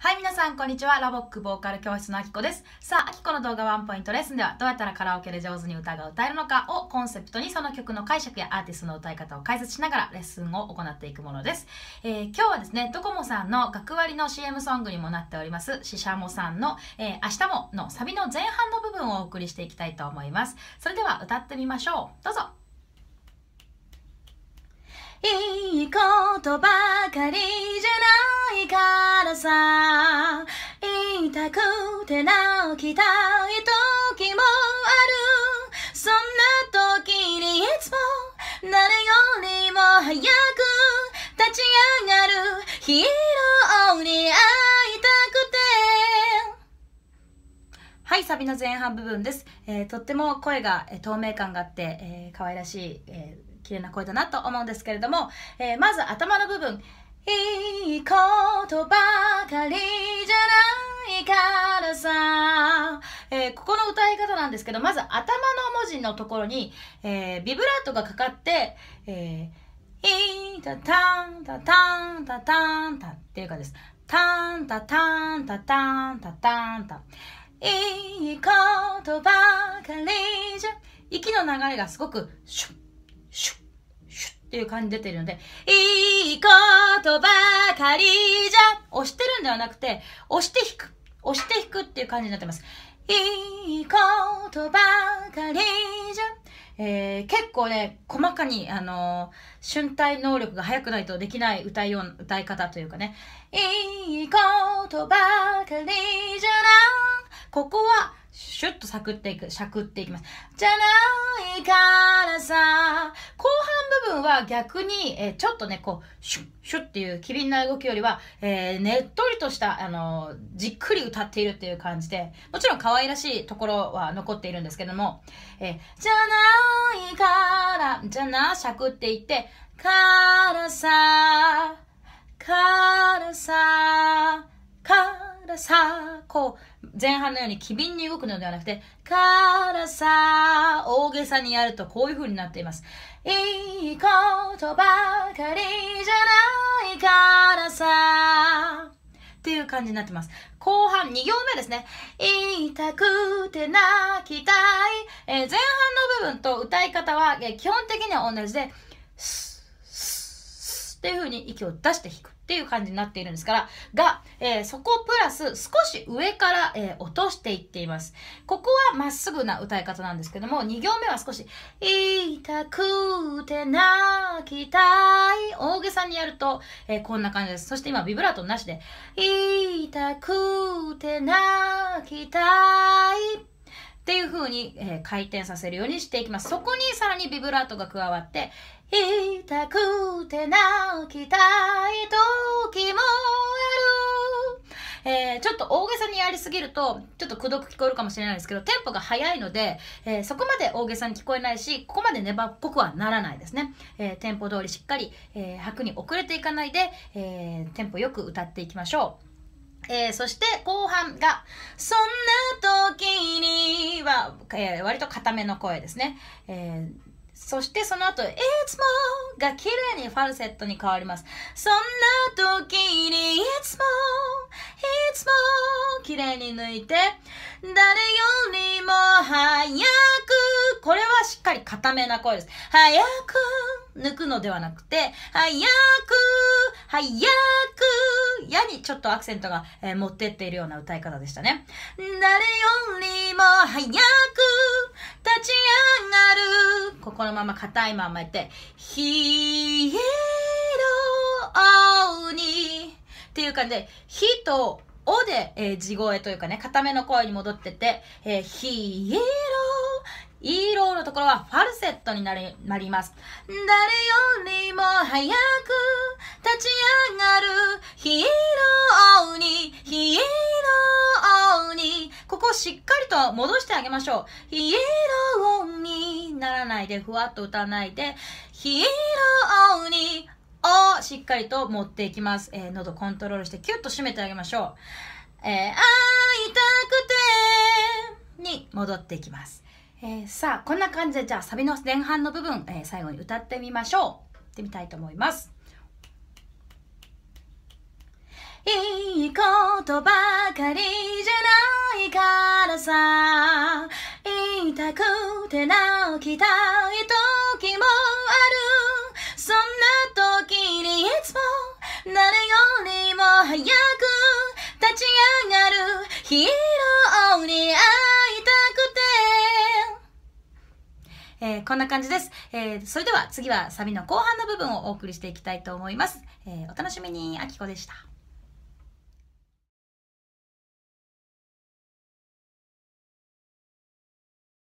はい、皆さん、こんにちは。ラボックボーカル教室のあきこです。さあ、あきこの動画ワンポイントレッスンでは、どうやったらカラオケで上手に歌が歌えるのかをコンセプトにその曲の解釈やアーティストの歌い方を解説しながらレッスンを行っていくものです。えー、今日はですね、ドコモさんの学割の CM ソングにもなっております、シシャモさんの、えー、明日ものサビの前半の部分をお送りしていきたいと思います。それでは歌ってみましょう。どうぞ。いいことばかりじゃないからさ言いたくて泣きたい時もあるそんな時にいつも誰よりも早く立ち上がるヒーローに会いたくてはいサビの前半部分です、えー、とっても声が透明感があって、えー、可愛らしい、えー綺麗な声だなと思うんですけれども、えー、まず頭の部分、いいことばかりじゃないからさ、えー、ここの歌い方なんですけど、まず頭の文字のところに、えー、ビブラートがかかって、えー、いたたんたたんたたんたっていうかです。たんたたんたたんたたんた。いいことばかりじゃ、息の流れがすごくシュッっていう感じ出てるので、いいことばかりじゃ、押してるんではなくて、押して弾く、押して弾くっていう感じになってます。いいことばかりじゃ、えー、結構ね、細かに、あのー、瞬体能力が速くないとできない歌いよう、歌い方というかね、いいことばかりじゃなここは、シュッとサくっていく、シャクっていきます。じゃないからさ、後半逆に、えー、ちょっとね、こう、シュッシュッっていう機敏な動きよりは、えー、ねっとりとした、あのー、じっくり歌っているっていう感じで、もちろん可愛らしいところは残っているんですけども、えー、じゃないから、じゃな、しゃくって言って、からさ、からさ、からさ、こう、前半のように機敏に動くのではなくて、からさ、大げさにやるとこういう風になっています。いいことばかりじゃないからさ、っていう感じになってます。後半2行目ですね。痛くて泣きたい。えー、前半の部分と歌い方は、えー、基本的には同じで、スッ、スッっていう風に息を出して弾く。っていう感じになっているんですから、が、えー、そこプラス少し上から、えー、落としていっています。ここはまっすぐな歌い方なんですけども、2行目は少し、痛くて泣きたい。大げさにやると、えー、こんな感じです。そして今、ビブラートなしで、痛くて泣きたい。っていう風に、えー、回転させるようにしていきます。そこにさらにビブラートが加わって、痛くて泣きたい時もある。えー、ちょっと大げさにやりすぎると、ちょっとくどく聞こえるかもしれないですけど、テンポが速いので、えー、そこまで大げさに聞こえないし、ここまで粘っこくはならないですね。えー、テンポ通りしっかり、え拍に遅れていかないで、えテンポよく歌っていきましょう。えー、そして後半が、そんな時には、えー、割と固めの声ですね。えー、そしてその後、いつもが綺麗にファルセットに変わります。そんな時にいつも、いつも綺麗に抜いて、誰よりも早く、これはしっかり固めな声です。早く抜くのではなくて、早く早くやにちょっとアクセントが、えー、持ってっているような歌い方でしたね。誰よりも早く立ち上がる。ここのまま硬いままやって、ヒーローにっていう感じで、ヒとおで、えー、地声というかね、固めの声に戻ってて、えー、ヒーロー E ローのところはファルセットになりなります。誰よりも早く立ち上がるヒーローに、ヒーローに、ここをしっかりと戻してあげましょう。ヒーローにならないで、ふわっと歌わないで、ヒーローに、をしっかりと持っていきます。えー、喉コントロールしてキュッと締めてあげましょう。えー、会いたくてに戻っていきます。えー、さあこんな感じでじゃあサビの前半の部分、えー、最後に歌ってみましょう行ってみたいと思いますいいことばかりじゃないからさ言いたくて泣きたい時もあるそんな時にいつも誰よりも早く立ち上がるヒーローに会うえー、こんな感じです。えー、それでは次はサビの後半の部分をお送りしていきたいと思います。えー、お楽しみに、あきこでした。